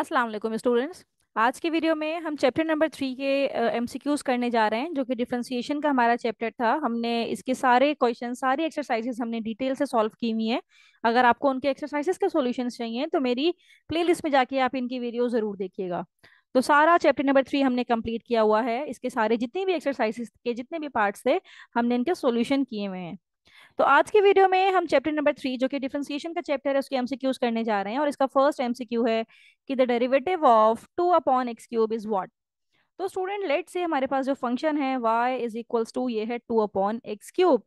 अस्सलाम वालेकुम स्टूडेंट्स आज के वीडियो में हम चैप्टर नंबर थ्री के एमसीक्यूज़ uh, करने जा रहे हैं जो कि डिफ्रेंसिएशन का हमारा चैप्टर था हमने इसके सारे क्वेश्चन सारी एक्सरसाइजेज हमने डिटेल से सॉल्व की हुई हैं अगर आपको उनके एक्सरसाइजेस के सॉल्यूशंस चाहिए तो मेरी प्लेलिस्ट में जाके आप इनकी वीडियो ज़रूर देखिएगा तो सारा चैप्टर नंबर थ्री हमने कम्प्लीट किया हुआ है इसके सारे जितने भी एक्सरसाइजेस के जितने भी पार्ट्स थे हमने इनके सोल्यूशन किए हुए हैं तो आज के वीडियो में हम चैप्टर नंबर थ्री जो कि डिफ्रेंसिएशन का चैप्टर है उसके एमसीक्यूज करने जा रहे हैं और इसका फर्स्ट एमसीक्यू है कि the derivative of two upon x cube is what तो स्टूडेंट लेट से हमारे पास जो फंक्शन है वाई इज इक्वल टू ये है two upon x cube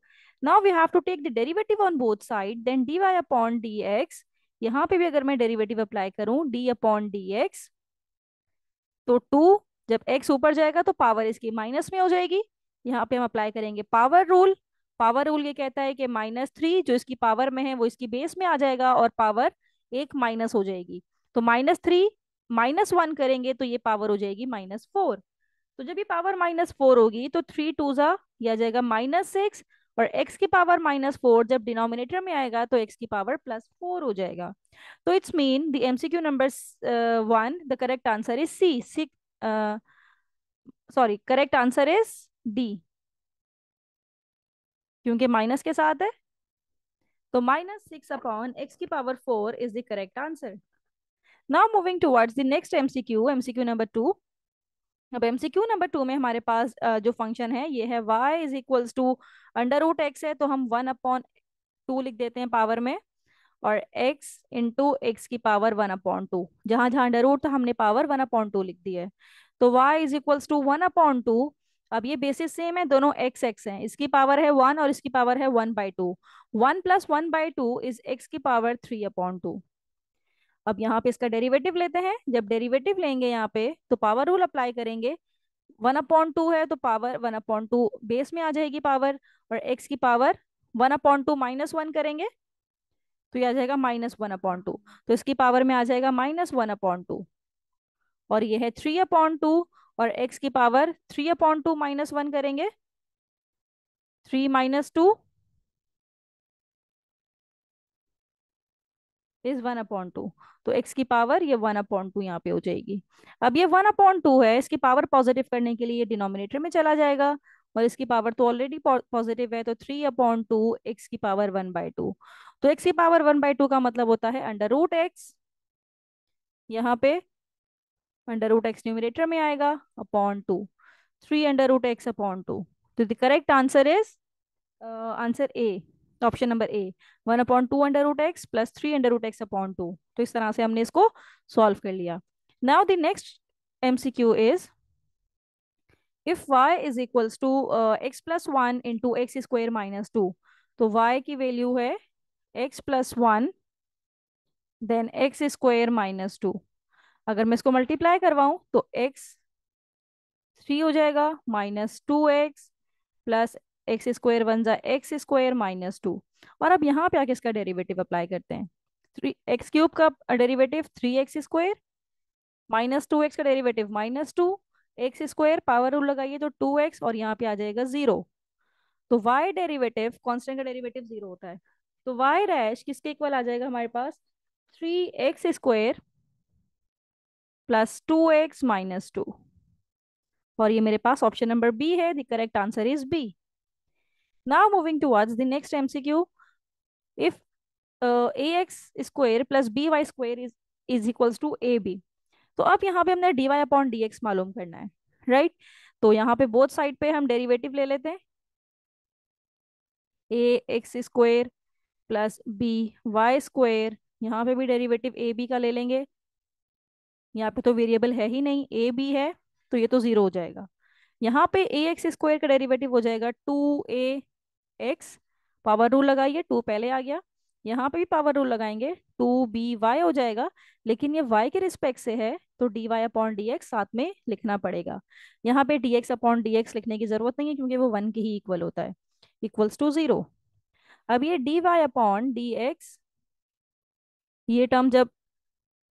now we have to take the derivative on both side then d y upon d x यहाँ पे भी अगर मैं डेरिवेटिव अप्लाई करूँ डी अपॉन डी एक्स तो टू जब एक्स ऊपर जाएगा तो पावर इसकी माइनस में हो जाएगी यहाँ पे हम अप्लाई करेंगे पावर रूल पावर रूल ये कहता है कि माइनस थ्री जो इसकी पावर में है वो इसकी बेस में आ जाएगा और पावर एक माइनस हो जाएगी तो माइनस थ्री माइनस वन करेंगे तो ये पावर हो जाएगी माइनस फोर तो जब ये पावर माइनस फोर होगी तो थ्री टू जा आ जाएगा माइनस सिक्स और x की पावर माइनस फोर जब डिनोमिनेटर में आएगा तो x की पावर प्लस फोर हो जाएगा तो it's mean the MCQ number one the correct answer is C six sorry correct answer is D क्योंकि माइनस के साथ है तो माइनस सिक्स अपॉन एक्स की power four is the correct answer now moving towards the next MCQ MCQ number two अब MCQ number two में हमारे पास जो फंक्शन है ये है y is equals to under root x है तो हम वन अपॉन टू लिख देते हैं पावर में और x इंटू एक्स की पावर वन अपॉन टू जहां जहां अंडर रूट था हमने पावर वन अपॉन टू लिख दी है तो y is equals to one upon two अब ये बेसिस सेम है दोनों एक्स एक्स हैं इसकी पावर है वन और इसकी पावर है one by two one plus one by two is x की पावर थ्री अपॉन टू अब यहाँ पे इसका डेरिवेटिव लेते हैं जब डेरिवेटिव लेंगे यहाँ पे तो पावर रूल अप्लाई करेंगे वन अपॉन टू है तो power one upon two base में आ जाएगी पावर और एक्स की power one upon two minus one करेंगे तो ये आ जाएगा माइनस वन अपॉन टू तो इसकी पावर में आ जाएगा माइनस वन अपॉन टू और ये है थ्री अपॉन टू और एक्स की power three upon two minus one करेंगे three minus two is one upon two तो एक्स की पावर ये वन अपॉन टू यहाँ पे हो जाएगी अब ये वन अपॉन टू है इसकी पावर पॉजिटिव करने के लिए डिनोमिनेटर में चला जाएगा और इसकी पावर तो ऑलरेडी पॉजिटिव है तो थ्री अपॉन टू एक्स की पावर वन बाय टू तो एक्स की पावर वन बाय टू का मतलब होता है अंडर रूट एक्स यहाँ पे अंडर रूट एक्स न्यूमिनेटर में आएगा upon two three under root x upon two तो the correct answer is answer A option number A one upon two under root x plus three under root x upon two तो इस तरह से हमने इसको solve कर लिया now the next M C Q is if y is equals to x plus one into x square minus two तो y की वैल्यू है x plus one then x square minus two अगर मैं इसको multiply करवाऊं तो x three हो जाएगा minus two x plus x square one जा एक्स स्क्वायर माइनस टू और अब यहाँ पे आके इसका डेरिवेटिव अप्लाई करते हैं थ्री एक्स क्यूब का derivative three x square minus two x का derivative minus two x square power rule लगाइए तो टू एक्स और यहाँ पे आ जाएगा जीरो तो वाई डेरिवेटिव कॉन्स्टेंट का डेरिवेटिव जीरो होता है तो वाई डैश किसके इक्वल आ जाएगा हमारे पास three x square plus two x minus two और ये मेरे पास ऑप्शन नंबर बी है the correct answer is B now moving towards the next MCQ if a x square plus b y square is is equals to a b तो अब यहाँ पे हमने d y upon d x मालूम करना है right right? तो यहाँ पे बोथ साइड पे हम डेरिवेटिव ले लेते हैं a x square plus b y square यहाँ पे भी डेरिवेटिव ए बी का ले लेंगे यहाँ पे तो वेरिएबल है ही नहीं ए बी है तो ये तो जीरो हो जाएगा यहाँ पे ए एक्स स्क्वायर का डेरिवेटिव हो जाएगा two a x power rule लगाइए टू पहले आ गया यहाँ पे भी पावर रूल लगाएंगे टू बी वाई हो जाएगा लेकिन ये वाई के रिस्पेक्ट से है तो d y upon d x साथ में लिखना पड़ेगा यहाँ पे d x upon d x लिखने की जरूरत नहीं है क्योंकि वो वन के ही इक्वल होता है इक्वल्स टू जीरो अब ये d y upon d x ये टर्म जब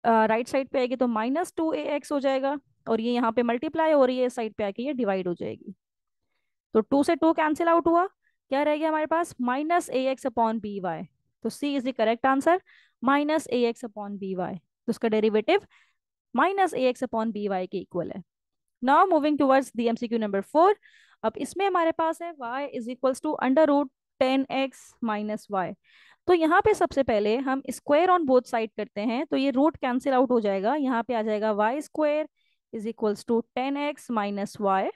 राइट साइड पे आएगी तो माइनस टू ए एक्स हो जाएगा और ये यहाँ पे मल्टीप्लाई हो रही है साइड पे आके ये डिवाइड हो जाएगी तो टू से टू कैंसिल आउट हुआ क्या रह गया हमारे पास minus a x upon b y तो C is the correct answer minus a x upon b y तो उसका derivative minus a x upon b y के इक्वल है now moving towards the M C Q number four अब इसमें हमारे पास है y is equals to under root tan x minus y तो यहाँ पे सबसे पहले हम स्क्वायर ऑन बोथ साइड करते हैं तो ये रूट कैंसिल आउट हो जाएगा यहाँ पे आ जाएगा y square is equals to tan x minus y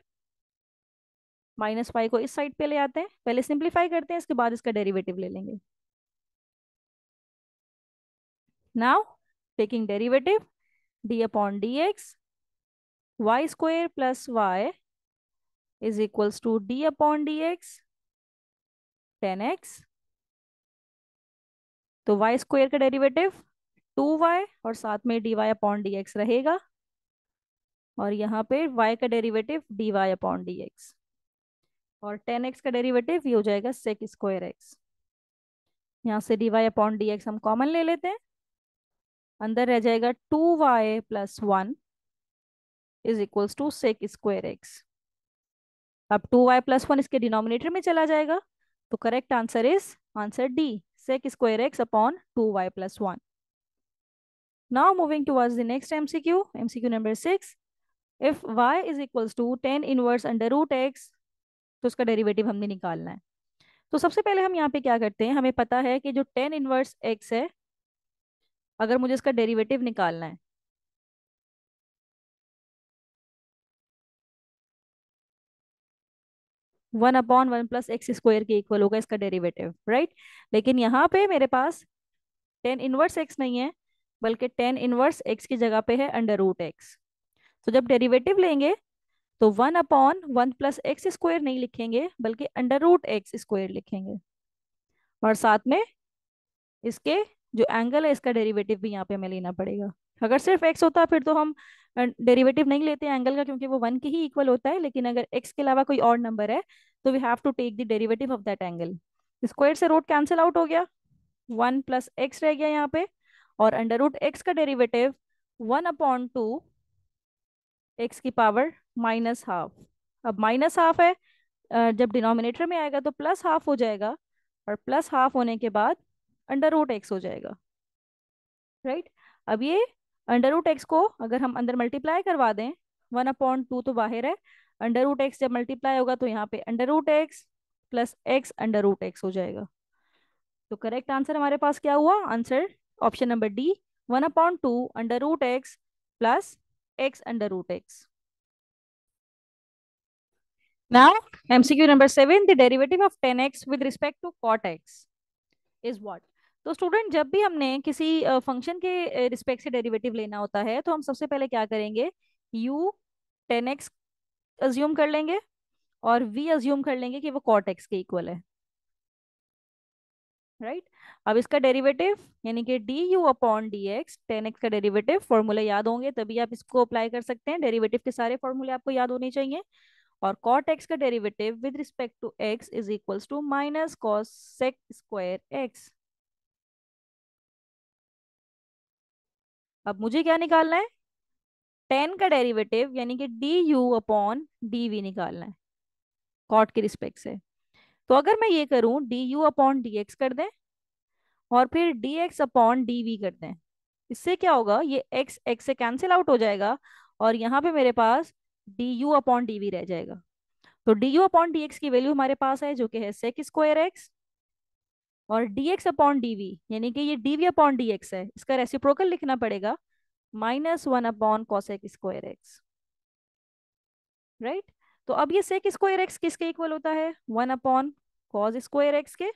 minus y को इस साइड पे ले आते हैं पहले सिंप्लीफाई करते हैं इसके बाद इसका डेरिवेटिव ले लेंगे now taking derivative d upon d x y square plus y is equals to d upon d x tan x तो वाई स्क्वायर का डेरिवेटिव टू वाई और साथ में d y upon d x रहेगा और यहाँ पे वाई का derivative d y upon d x और टेन एक्स का डेरिवेटिव ये हो जाएगा सेक स्क्वायर एक्स यहाँ से d y upon d x हम कॉमन ले लेते हैं अंदर रह जाएगा two y plus one is equals to sec square x अब टू वाई प्लस वन इसके डिनोमिनेटर में चला जाएगा तो correct answer is answer D sec square x upon 2y plus 1. Now moving towards the next MCQ, MCQ number 6. If y is equals to 10 inverse under root x, तो उसका derivative हमने निकालना है तो सबसे पहले हम यहाँ पे क्या करते हैं हमें पता है कि जो टेन इनवर्स एक्स है अगर मुझे इसका डेरिवेटिव निकालना है one upon one plus x square के इक्वल होगा इसका डेरिवेटिव राइट लेकिन यहाँ पे मेरे पास टेन इनवर्स एक्स नहीं है बल्कि टेन इनवर्स एक्स की जगह पे है अंडर रूट एक्स तो जब डेरिवेटिव लेंगे तो one upon one plus x square नहीं लिखेंगे बल्कि अंडर रूट एक्स स्क्वायर लिखेंगे और साथ में इसके जो एंगल है इसका डेरिवेटिव भी यहाँ पे हमें लेना पड़ेगा अगर सिर्फ एक्स होता फिर तो हम डेरिवेटिव नहीं लेते हैं एंगल का क्योंकि वो वन के ही इक्वल होता है लेकिन अगर एक्स के अलावा कोई और नंबर है तो we have to take the derivative of that angle square से रूट कैंसिल आउट हो गया वन प्लस एक्स रह गया यहाँ पे और अंडर रूट एक्स का derivative one upon two x की पावर माइनस हाफ अब माइनस हाफ है जब डिनोमिनेटर में आएगा तो प्लस हाफ हो जाएगा और प्लस हाफ होने के बाद अंडर रूट एक्स हो जाएगा राइट right? अब ये अंडर रूट एक्स को अगर हम अंदर मल्टीप्लाई करवा दें वन अपॉइंट टू तो बाहर है अंडर रूट एक्स जब मल्टीप्लाई होगा तो यहाँ पे under root x plus x under root x हो जाएगा तो करेक्ट आंसर हमारे पास क्या हुआ answer option number D one upon two under root x plus x under root x MCQ number seven the derivative of tan x with respect to cot x is what तो student जब भी हमने किसी function के respect से derivative लेना होता है तो हम सबसे पहले क्या करेंगे u टेन एक्स अज्यूम कर लेंगे और v अज्यूम कर लेंगे कि वो कॉट एक्स के इक्वल है राइट right? अब इसका डेरिवेटिव यानी कि d u upon d x tan x का डेरिवेटिव फॉर्मूले याद होंगे तभी आप इसको अप्लाई कर सकते हैं डेरिवेटिव के सारे फॉर्मूले आपको याद होने चाहिए और कॉट एक्स का derivative with respect to x is equals to minus cosec square x अब मुझे क्या निकालना है टेन का डेरिवेटिव यानी कि d u upon d v निकालना है कॉट के रिस्पेक्ट से तो अगर मैं ये करूं d u upon d x कर दें और फिर d x upon d v कर दें इससे क्या होगा ये एक्स एक्स से कैंसिल आउट हो जाएगा और यहाँ पे मेरे पास d u upon d v रह जाएगा तो d u upon d x की वैल्यू हमारे पास है जो कि है सेक स्क्वायर एक्स और dx अपॉन dv यानी कि ये dv अपॉन dx है इसका रेसिप्रोकल लिखना पड़ेगा minus one upon cosec square x right तो अब ये सेक स्क्वायर एक्स किसके इक्वल होता है one upon cos square x के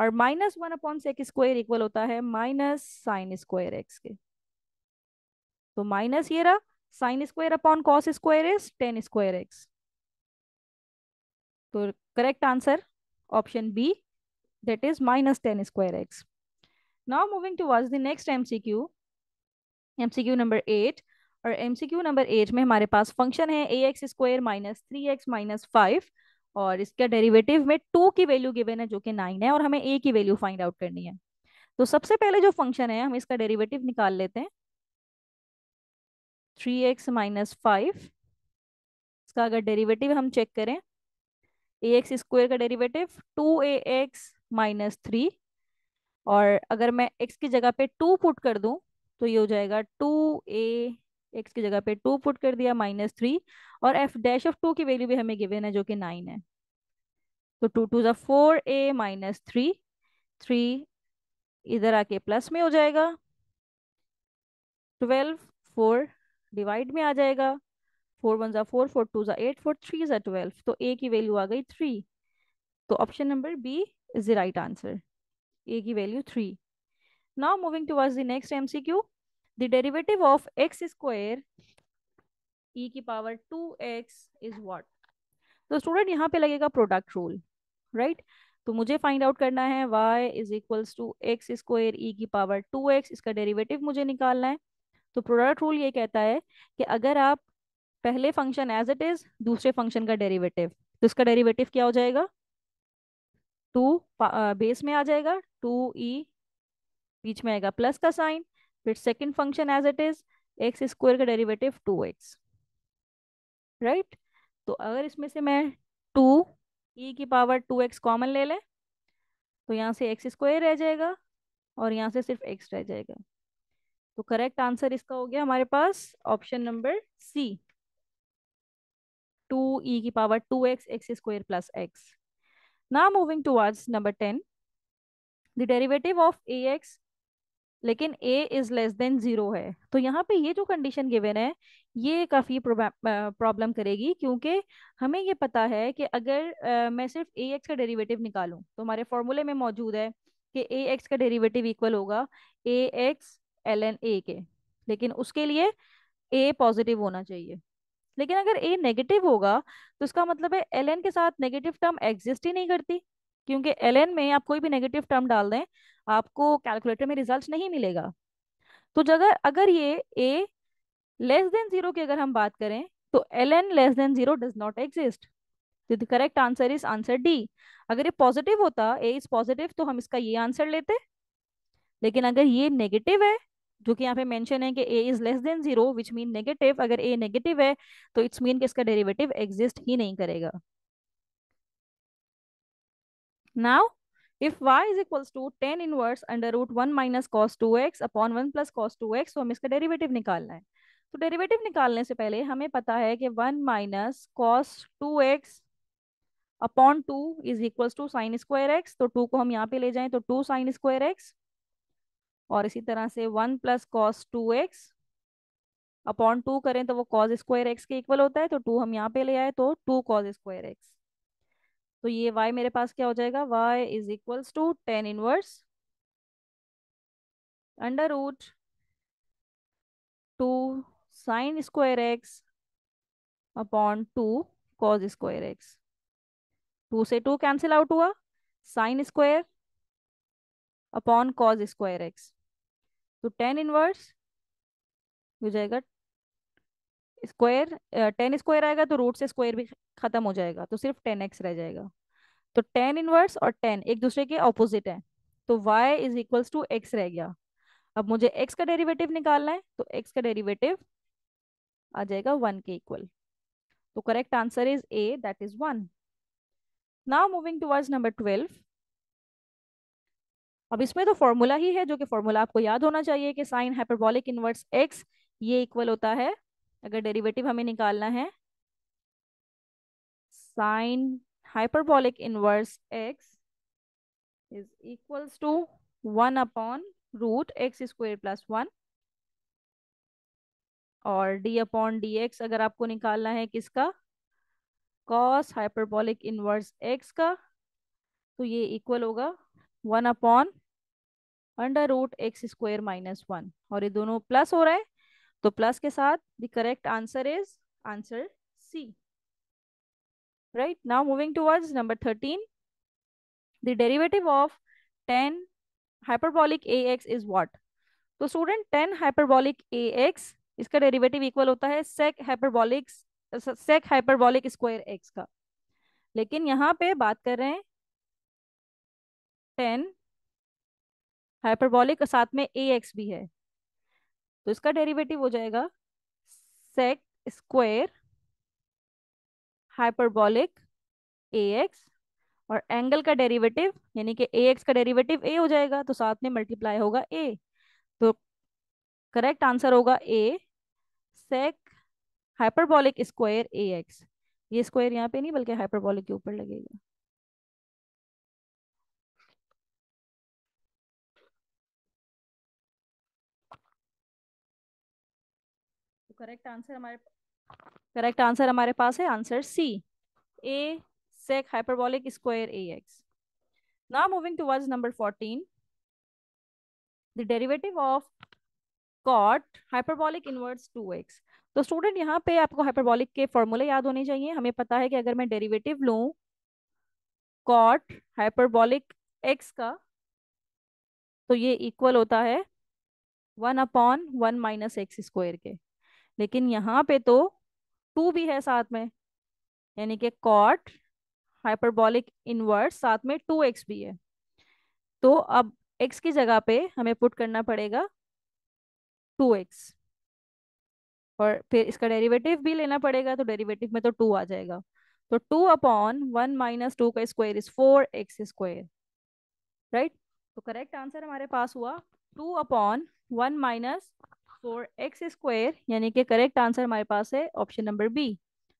और minus one upon sec square equal होता है माइनस साइन स्क्वायर एक्स के तो माइनस ये रहा sin square upon cos square x tan square x तो correct answer option B that is minus 10 square x. Now moving towards the next MCQ, MCQ number eight और M C Q number eight में हमारे पास function है a x square minus three x minus five और इसका derivative में to की value given है जो कि नाइन है और हमें ए की वैल्यू फाइंड आउट करनी है तो सबसे पहले जो फंक्शन है हम इसका डेरिवेटिव निकाल लेते हैं थ्री एक्स माइनस फाइव इसका अगर डेरीवेटिव हम चेक करें ए एक्स का derivative two a x minus three और अगर मैं एक्स की जगह पे टू पुट कर दूं तो ये हो जाएगा टू ए एक्स की जगह पे टू पुट कर दिया माइनस थ्री और एफ डैश ऑफ टू की वैल्यू भी हमें गिवेन है जो कि नाइन है तो टू टू ज़ा four a minus three three इधर आके प्लस में हो जाएगा ट्वेल्व फोर डिवाइड में आ जाएगा फोर वन ज़ा फोर फोर टू ज़ा एट फोर थ्री ज़ा ट्वेल्व तो ए की वैल्यू आ गई थ्री तो option number B is the right answer. A की value 3. Now moving towards the next MCQ. The derivative of x square e की power 2x is what? तो student यहाँ पे लगेगा प्रोडक्ट रूल राइट तो मुझे फाइंड आउट करना है y is equals to x square e की पावर 2x इसका डेरिवेटिव मुझे निकालना है तो प्रोडक्ट रूल ये कहता है कि अगर आप पहले फंक्शन एज इट इज दूसरे फंक्शन का डेरिवेटिव तो इसका डेरिवेटिव क्या हो जाएगा टू बेस में आ जाएगा टू ई बीच में आएगा प्लस का साइन फिर second function as it is x square का डेरिवेटिव टू एक्स राइट तो अगर इसमें से मैं टू ई की पावर टू एक्स कॉमन ले लें तो यहाँ से एक्स स्क्वायर रह जाएगा और यहाँ से सिर्फ एक्स रह जाएगा तो करेक्ट आंसर इसका हो गया हमारे पास option number C two e की power two x x square plus x now moving towards number 10 the derivative of ax लेकिन a is less than zero है तो यहाँ पे ये जो कंडीशन गिवेन है ये काफ़ी प्रॉब्लम करेगी क्योंकि हमें ये पता है कि अगर आ, मैं सिर्फ ए एक्स का डेरिवेटिव निकालूँ तो हमारे फॉर्मूले में मौजूद है कि ए एक्स का डेरिवेटिव इक्वल होगा a x l n a के लेकिन उसके लिए ए पॉजिटिव होना चाहिए लेकिन अगर ए नेगेटिव होगा तो इसका मतलब है एल के साथ नेगेटिव टर्म एग्जिस्ट ही नहीं करती क्योंकि एल में आप कोई भी नेगेटिव टर्म डाल दें आपको कैलकुलेटर में रिजल्ट नहीं मिलेगा तो जगह अगर ये ए लेस देन जीरो की अगर हम बात करें तो l n less than zero does not exist तो the correct answer is answer D अगर ये पॉजिटिव होता ए इज पॉजिटिव तो हम इसका ये आंसर लेते लेकिन अगर ये नेगेटिव है जो कि यहाँ पे मेंशन है कि a is less than zero which mean negative अगर a नेगेटिव है तो इट्स मीन कि इसका डेरिवेटिव एग्जिस्ट ही नहीं करेगा now if y is equals to tan inverse under root one minus cos two x upon one plus cos two 2x तो हमें इसका डेरिवेटिव निकालना है तो derivative निकालने से पहले हमें पता है कि one minus cos 2x upon two is equals to sign square x तो टू को हम यहाँ पे ले जाएं तो टू साइन स्क्वायर एक्स और इसी तरह से one plus cos two x upon two करें तो वो कॉज स्क्वायर एक्स के इक्वल होता है तो टू हम यहाँ पे ले आए तो टू कॉज स्क्वायर एक्स तो ये वाई मेरे पास क्या हो जाएगा y is equals to tan inverse under root two sign square x upon two cos square x two से टू कैंसिल आउट हुआ sine square upon cos square x तो tan inverse हो जाएगा स्क्वायर टेन स्क्वायर आएगा तो root से square भी खत्म हो जाएगा तो सिर्फ टेन एक्स रह जाएगा तो टेन इनवर्स और टेन एक दूसरे के ऑपोजिट है तो y is equals to x रह गया अब मुझे x का डेरिवेटिव निकालना है तो x का डेरिवेटिव आ जाएगा वन के इक्वल तो correct answer is A that is one now moving towards number twelve अब इसमें तो फॉर्मूला ही है जो कि फॉर्मूला आपको याद होना चाहिए कि साइन हाइपरबॉलिक इनवर्स एक्स ये इक्वल होता है अगर डेरिवेटिव हमें निकालना है sine hyperbolic inverse x is equals to one upon root x square plus one और डी अपॉन डी एक्स अगर आपको निकालना है किसका कॉस हाइपरबॉलिक इनवर्स एक्स का तो ये इक्वल होगा one upon under root x square minus one और ये दोनों प्लस हो रहा है तो प्लस के साथ the correct answer is answer C right now moving moving number thirteen the derivative of tan 10 a x is what तो स्टूडेंट 10 हाइपरबॉलिक एक्स इसका डेरिवेटिव इक्वल होता है sec hyperbolic sec hyperbolic square x का लेकिन यहाँ पे बात कर रहे हैं टेन हाइपरबॉलिक साथ में ए एक्स भी है तो इसका डेरिवेटिव हो जाएगा sec square hyperbolic a x और एंगल का डेरिवेटिव यानी कि ए एक्स का डेरिवेटिव ए हो जाएगा तो साथ में मल्टीप्लाई होगा ए तो करेक्ट आंसर होगा a sec hyperbolic square a x ये स्क्वायर यहाँ पे नहीं बल्कि हाइपरबॉलिक के ऊपर लगेगा करेक्ट आंसर हमारे करेक्ट आंसर हमारे पास है answer C a sec hyperbolic square ax. Now moving towards number 14. The derivative of cot hyperbolic inverse 2x. तो स्टूडेंट यहाँ पे आपको हाइपरबोलिक के फॉर्मूले याद होने चाहिए हमें पता है कि अगर मैं डेरिवेटिव लू कॉट हाइपरबॉलिक एक्स का तो ये इक्वल होता है one upon one minus x square के लेकिन यहाँ पे तो टू भी है साथ में यानी कि कॉट हाइपरबॉलिक इनवर्स साथ में टू एक्स भी है तो अब एक्स की जगह पे हमें पुट करना पड़ेगा टू एक्स और फिर इसका डेरिवेटिव भी लेना पड़ेगा तो डेरिवेटिव में तो टू आ जाएगा तो two upon one minus two का square is four x square right तो करेक्ट आंसर हमारे पास हुआ two upon one minus four x square यानी कि करेक्ट आंसर हमारे पास है option number B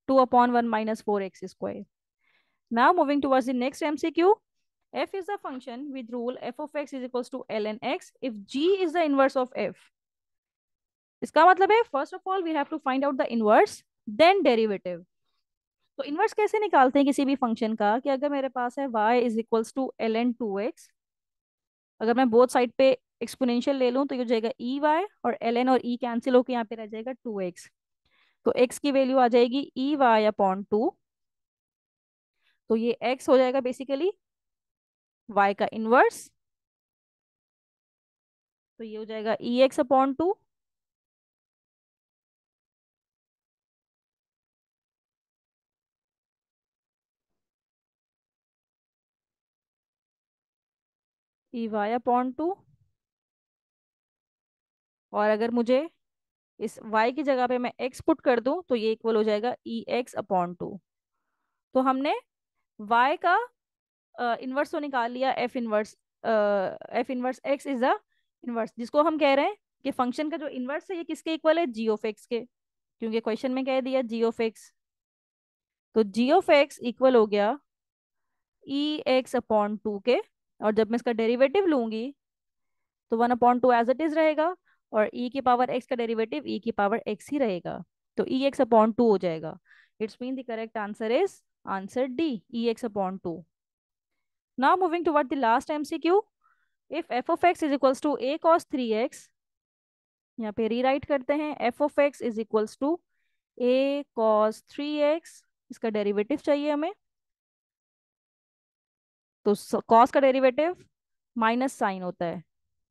two upon one minus four x square now moving towards the next MCQ f is a function with rule f of x is equals to ln x if g is the inverse of f इसका मतलब है first of all we have to find out the inverse then derivative तो inverse कैसे निकालते हैं किसी भी function का कि अगर मेरे पास है y is equals to l n two x अगर मैं बोथ साइड पे एक्सपोनेंशियल ले लूँ तो ये हो जाएगा ई e वाई और एल एन और ई कैंसिल होकर यहाँ पे रह जाएगा टू एक्स तो एक्स की वैल्यू आ जाएगी ई वाई अपॉन टू तो ये एक्स हो जाएगा बेसिकली वाई का इनवर्स तो ये हो जाएगा e x upon two e y upon two और अगर मुझे इस y की जगह पे मैं x पुट कर दूं तो ये इक्वल हो जाएगा ई एक्स अपॉन टू तो हमने y का इन्वर्स uh, तो निकाल लिया f inverse f inverse x is the inverse जिसको हम कह रहे हैं कि फंक्शन का जो इन्वर्स है ये किसके इक्वल है जी ऑफ एक्स के क्योंकि क्वेश्चन में कह दिया जी ऑफ एक्स तो जी ऑफ एक्स इक्वल हो गया ई एक्स अपॉन टू के और जब मैं इसका डेरिवेटिव लूंगी तो one upon two as it is रहेगा और ई e के पावर एक्स का डेरिवेटिव ई e की पावर एक्स e ही रहेगा तो ई एक्स अपॉन टू हो जाएगा it's mean the correct answer is answer D e x upon two now moving to the last MCQ if f of x is equals to a cos three x यहाँ पे rewrite करते हैं f of x is equals to a cos three x इसका derivative चाहिए हमें तो cos का derivative minus sign होता है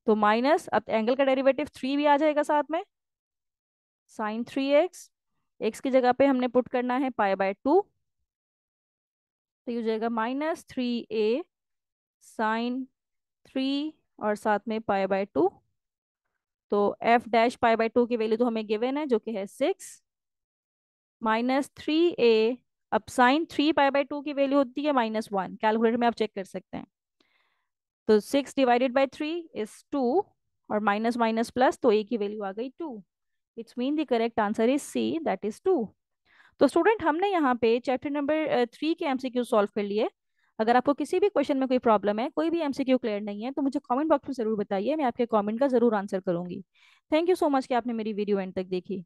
तो माइनस अब एंगल का डेरिवेटिव थ्री भी आ जाएगा साथ में साइन थ्री एक्स एक्स की जगह पे हमने पुट करना है पाए बाय टू तो ये जाएगा minus three a sine three और साथ में पाए बाय टू तो f dash pi by two की वैल्यू तो हमें गिवन है जो कि है सिक्स माइनस थ्री ए अब sine three pi by two की वैल्यू होती है माइनस वन कैलकुलेटर में आप चेक कर सकते हैं तो six divided by three is two और माइनस माइनस प्लस तो ए की वैल्यू आ गई two it's mean the correct answer is C that is two तो स्टूडेंट हमने यहाँ पे चैप्टर नंबर थ्री के एमसीक्यू सॉल्व कर लिए अगर आपको किसी भी क्वेश्चन में कोई प्रॉब्लम है कोई भी एमसीक्यू क्लियर नहीं है तो मुझे कमेंट बॉक्स में जरूर बताइए मैं आपके कमेंट का जरूर आंसर करूंगी थैंक यू सो मच कि आपने मेरी वीडियो एंड तक देखी